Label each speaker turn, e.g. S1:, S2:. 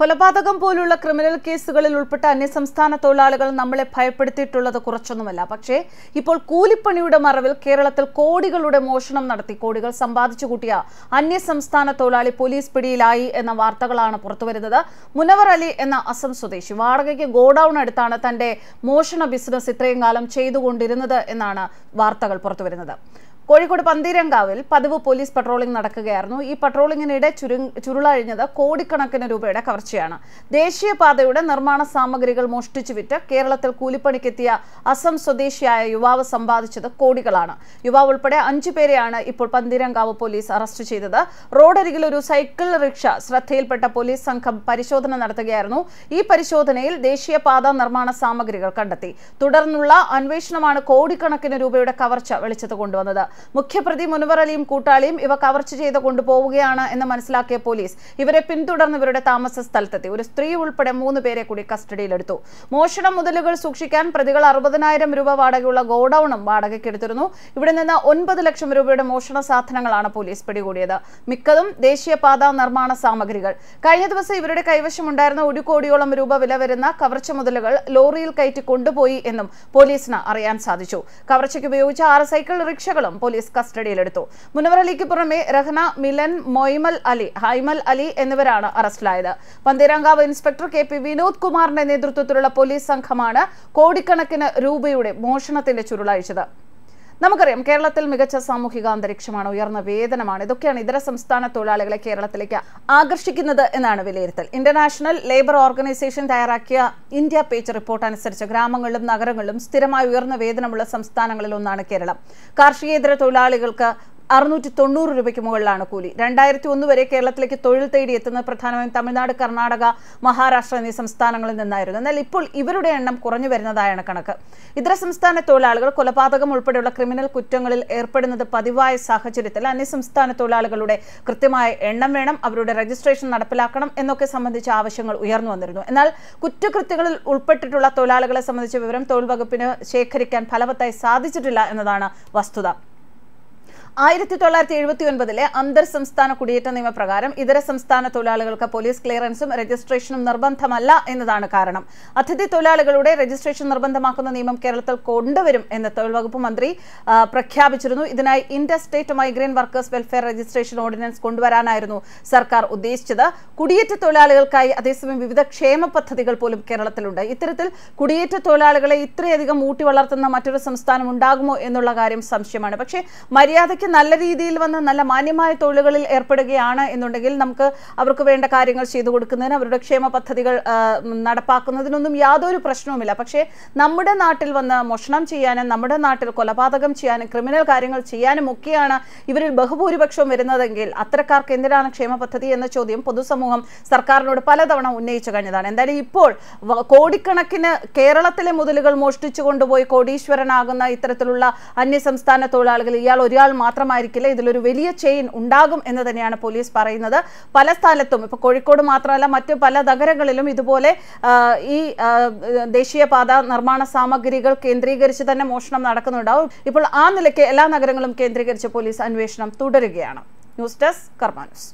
S1: കൊലപാതകം പോലുള്ള ക്രിമിനൽ കേസുകളിൽ ഉൾപ്പെട്ട അന്യസംസ്ഥാന തൊഴിലാളികൾ നമ്മളെ ഭയപ്പെടുത്തിയിട്ടുള്ളത് കുറച്ചൊന്നുമല്ല പക്ഷേ ഇപ്പോൾ കൂലിപ്പണിയുടെ മറവിൽ കേരളത്തിൽ കോടികളുടെ മോഷണം നടത്തി കോടികൾ സമ്പാദിച്ചു കൂട്ടിയ അന്യസംസ്ഥാന തൊഴിലാളി പോലീസ് പിടിയിലായി എന്ന വാർത്തകളാണ് പുറത്തുവരുന്നത് മുനവർ അലി എന്ന അസം സ്വദേശി വാടകയ്ക്ക് ഗോഡൌൺ അടുത്താണ് തന്റെ മോഷണ ബിസിനസ് ഇത്രയും കാലം ചെയ്തുകൊണ്ടിരുന്നത് എന്നാണ് വാർത്തകൾ പുറത്തുവരുന്നത് കോഴിക്കോട് പന്തീരങ്കാവിൽ പതിവ് പോലീസ് പട്രോളിംഗ് നടക്കുകയായിരുന്നു ഈ പട്രോളിങ്ങിനിടെ ചുരു ചുരുളഴിഞ്ഞത് കോടിക്കണക്കിന് രൂപയുടെ കവർച്ചയാണ് ദേശീയപാതയുടെ നിർമ്മാണ സാമഗ്രികൾ മോഷ്ടിച്ചു വിറ്റ് കേരളത്തിൽ കൂലിപ്പണിക്കെത്തിയ അസം സ്വദേശിയായ യുവാവ് സമ്പാദിച്ചത് കോടികളാണ് യുവാവ് ഉൾപ്പെടെ അഞ്ചു പേരെയാണ് ഇപ്പോൾ പന്തീരങ്കാവ് പോലീസ് അറസ്റ്റ് ചെയ്തത് റോഡരികിൽ ഒരു സൈക്കിൾ റിക്ഷ ശ്രദ്ധയിൽപ്പെട്ട പോലീസ് സംഘം പരിശോധന നടത്തുകയായിരുന്നു ഈ പരിശോധനയിൽ ദേശീയപാത നിർമ്മാണ സാമഗ്രികൾ കണ്ടെത്തി തുടർന്നുള്ള അന്വേഷണമാണ് കോടിക്കണക്കിന് രൂപയുടെ കവർച്ച വെളിച്ചത്ത് കൊണ്ടുവന്നത് മുഖ്യപ്രതി മുനവർ അലിയും കൂട്ടാളിയും ഇവ കവർച്ച ചെയ്ത് കൊണ്ടുപോവുകയാണ് എന്ന് മനസ്സിലാക്കിയ പോലീസ് ഇവരെ പിന്തുടർന്നവരുടെ താമസ സ്ഥലത്തെത്തി ഒരു സ്ത്രീ ഉൾപ്പെടെ മൂന്ന് പേരെ കൂടി കസ്റ്റഡിയിലെടുത്തു മോഷണം മുതലുകൾ സൂക്ഷിക്കാൻ പ്രതികൾ അറുപതിനായിരം രൂപ വാടകയുള്ള ഗോഡൌണും വാടകയ്ക്കെടുത്തിരുന്നു ഇവിടെ നിന്ന് ഒൻപത് ലക്ഷം രൂപയുടെ മോഷണ സാധനങ്ങളാണ് പോലീസ് പിടികൂടിയത് മിക്കതും ദേശീയപാത നിർമ്മാണ സാമഗ്രികൾ കഴിഞ്ഞ ദിവസം ഇവരുടെ കൈവശമുണ്ടായിരുന്ന ഒരു കോടിയോളം രൂപ വില വരുന്ന കവർച്ച മുതലുകൾ ലോറിയിൽ കയറ്റി കൊണ്ടുപോയി എന്നും പോലീസിന് അറിയാൻ സാധിച്ചു കവർച്ചയ്ക്ക് ഉപയോഗിച്ച ആറ് സൈക്കിൾ റിക്ഷകളും പോലീസ് കസ്റ്റഡിയിലെടുത്തു മുനവറലിക്ക് പുറമെ റഹ്ന മിലൻ മൊയ്മൽ അലി ഹൈമൽ അലി എന്നിവരാണ് അറസ്റ്റിലായത് Pantheerankavu inspector K P Vinod കുമാറിന്റെ നേതൃത്വത്തിലുള്ള പോലീസ് സംഘമാണ് കോടിക്കണക്കിന് രൂപയുടെ മോഷണത്തിന്റെ ചുരുളഴിച്ചത് നമുക്കറിയാം കേരളത്തിൽ മികച്ച സാമൂഹിക അന്തരീക്ഷമാണ് ഉയർന്ന വേതനമാണ് ഇതൊക്കെയാണ് ഇതര സംസ്ഥാന തൊഴിലാളികളെ കേരളത്തിലേക്ക് ആകർഷിക്കുന്നത് എന്നാണ് വിലയിരുത്തൽ ഇന്റർനാഷണൽ ലേബർ ഓർഗനൈസേഷൻ തയ്യാറാക്കിയ ഇന്ത്യ പേജ് റിപ്പോർട്ട് അനുസരിച്ച് ഗ്രാമങ്ങളിലും നഗരങ്ങളിലും സ്ഥിരമായി ഉയർന്ന വേതനമുള്ള സംസ്ഥാനങ്ങളിലൊന്നാണ് ഒന്നാണ് കേരളം കാർഷികേതര തൊഴിലാളികൾക്ക് അറുന്നൂറ്റി തൊണ്ണൂറ് രൂപയ്ക്ക് മുകളിലാണ് കൂലി രണ്ടായിരത്തി ഒന്ന് വരെ കേരളത്തിലേക്ക് തൊഴിൽ തേടി എത്തുന്നത് പ്രധാനമായും തമിഴ്നാട് കർണാടക മഹാരാഷ്ട്ര എന്നീ സംസ്ഥാനങ്ങളിൽ നിന്നായിരുന്നു എന്നാൽ ഇപ്പോൾ ഇവരുടെ എണ്ണം കുറഞ്ഞു വരുന്നതായാണ് കണക്ക് ഇതര സംസ്ഥാന തൊഴിലാളികൾ കൊലപാതകം ഉൾപ്പെടെയുള്ള ക്രിമിനൽ കുറ്റങ്ങളിൽ ഏർപ്പെടുന്നത് പതിവായ സാഹചര്യത്തിൽ അന്യസംസ്ഥാന തൊഴിലാളികളുടെ കൃത്യമായ എണ്ണം വേണം അവരുടെ രജിസ്ട്രേഷൻ നടപ്പിലാക്കണം എന്നൊക്കെ സംബന്ധിച്ച ആവശ്യങ്ങൾ ഉയർന്നു വന്നിരുന്നു എന്നാൽ കുറ്റകൃത്യങ്ങളിൽ ഉൾപ്പെട്ടിട്ടുള്ള തൊഴിലാളികളെ സംബന്ധിച്ച വിവരം തൊഴിൽ വകുപ്പിന് ശേഖരിക്കാൻ ഫലവത്തായി സാധിച്ചിട്ടില്ല എന്നതാണ് വസ്തുത ആയിരത്തി തൊള്ളായിരത്തി എഴുപത്തി ഒൻപതിലെ അന്തർ സംസ്ഥാന കുടിയേറ്റ നിയമപ്രകാരം ഇതര സംസ്ഥാന തൊഴിലാളികൾക്ക് പോലീസ് ക്ലിയറൻസും രജിസ്ട്രേഷനും നിർബന്ധമല്ല എന്നതാണ് കാരണം അതിഥി തൊഴിലാളികളുടെ രജിസ്ട്രേഷൻ നിർബന്ധമാക്കുന്ന നിയമം കേരളത്തിൽ കൊണ്ടുവരും എന്ന് തൊഴിൽ വകുപ്പ് മന്ത്രി പ്രഖ്യാപിച്ചിരുന്നു ഇതിനായി inter state workers welfare registration ordinance കൊണ്ടുവരാനായിരുന്നു സർക്കാർ ഉദ്ദേശിച്ചത് കുടിയേറ്റ തൊഴിലാളികൾക്കായി അതേസമയം വിവിധ ക്ഷേമ പദ്ധതികൾ പോലും കേരളത്തിലുണ്ട് ഇത്തരത്തിൽ കുടിയേറ്റ തൊഴിലാളികളെ ഇത്രയധികം ഊട്ടി വളർത്തുന്ന മറ്റൊരു സംസ്ഥാനം ഉണ്ടാകുമോ എന്നുള്ള കാര്യം സംശയമാണ് പക്ഷേ മര്യാദയ്ക്ക് ജോലിക്ക് നല്ല രീതിയിൽ വന്ന് നല്ല മാന്യമായ തൊഴിലുകളിൽ ഏർപ്പെടുകയാണ് എന്നുണ്ടെങ്കിൽ നമുക്ക് അവർക്ക് വേണ്ട കാര്യങ്ങൾ ചെയ്തു കൊടുക്കുന്നതിന് അവരുടെ ക്ഷേമ പദ്ധതികൾ നടപ്പാക്കുന്നതിനൊന്നും യാതൊരു പ്രശ്നവുമില്ല പക്ഷേ നമ്മുടെ നാട്ടിൽ വന്ന് മോഷണം ചെയ്യാനും നമ്മുടെ നാട്ടിൽ കൊലപാതകം ചെയ്യാനും ക്രിമിനൽ കാര്യങ്ങൾ ചെയ്യാനും ഒക്കെയാണ് ഇവരിൽ ബഹുഭൂരിപക്ഷം വരുന്നതെങ്കിൽ അത്തരക്കാർക്ക് എന്തിനാണ് ക്ഷേമ പദ്ധതി എന്ന ചോദ്യം പൊതുസമൂഹം സർക്കാരിനോട് പലതവണ ഉന്നയിച്ചു കഴിഞ്ഞതാണ് എന്തായാലും ഇപ്പോൾ കോടിക്കണക്കിന് കേരളത്തിലെ മുതലുകൾ മോഷ്ടിച്ചു കൊണ്ടുപോയി കോടീശ്വരനാകുന്ന ഇത്തരത്തിലുള്ള അന്യസംസ്ഥാന തൊഴിലാളികൾ ഇയാൾ ഒരാൾ മാത്രം മാത്രമായിരിക്കില്ല ഇതിലൊരു വലിയ ചെയിൻ ഉണ്ടാകും എന്ന് തന്നെയാണ് പോലീസ് പറയുന്നത് പല സ്ഥലത്തും ഇപ്പോൾ കോഴിക്കോട് മാത്രമല്ല മറ്റ് പല നഗരങ്ങളിലും ഇതുപോലെ ഈ ദേശീയപാത നിർമ്മാണ സാമഗ്രികൾ കേന്ദ്രീകരിച്ച് തന്നെ മോഷണം നടക്കുന്നുണ്ടാവും ഇപ്പോൾ ആ നിലയ്ക്ക് എല്ലാ നഗരങ്ങളും കേന്ദ്രീകരിച്ച് പോലീസ് അന്വേഷണം തുടരുകയാണ് ന്യൂസ് ഡെസ്ക് കർമാനുസ്